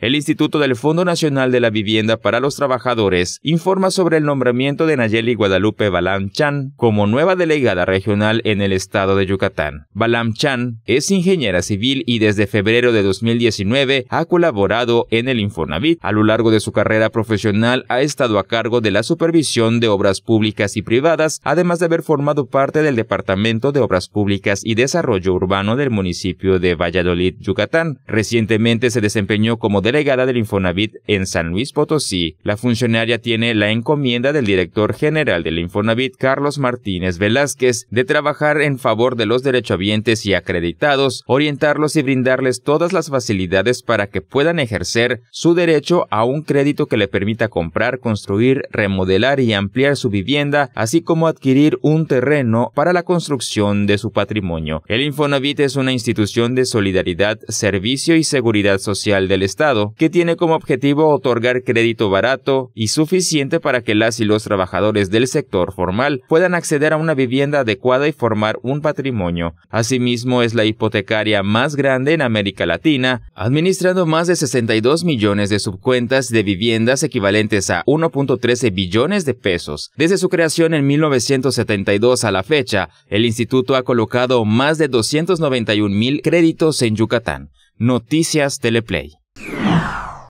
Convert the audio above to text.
El Instituto del Fondo Nacional de la Vivienda para los Trabajadores informa sobre el nombramiento de Nayeli Guadalupe Balam Chan como nueva delegada regional en el estado de Yucatán. Balam Chan es ingeniera civil y desde febrero de 2019 ha colaborado en el Infonavit. A lo largo de su carrera profesional ha estado a cargo de la supervisión de obras públicas y privadas, además de haber formado parte del Departamento de Obras Públicas y Desarrollo Urbano del municipio de Valladolid, Yucatán. Recientemente se desempeñó como delegada del Infonavit en San Luis Potosí, la funcionaria tiene la encomienda del director general del Infonavit, Carlos Martínez Velázquez, de trabajar en favor de los derechohabientes y acreditados, orientarlos y brindarles todas las facilidades para que puedan ejercer su derecho a un crédito que le permita comprar, construir, remodelar y ampliar su vivienda, así como adquirir un terreno para la construcción de su patrimonio. El Infonavit es una institución de solidaridad, servicio y seguridad social del Estado que tiene como objetivo otorgar crédito barato y suficiente para que las y los trabajadores del sector formal puedan acceder a una vivienda adecuada y formar un patrimonio. Asimismo, es la hipotecaria más grande en América Latina, administrando más de 62 millones de subcuentas de viviendas equivalentes a 1.13 billones de pesos. Desde su creación en 1972 a la fecha, el instituto ha colocado más de 291 mil créditos en Yucatán. Noticias Teleplay.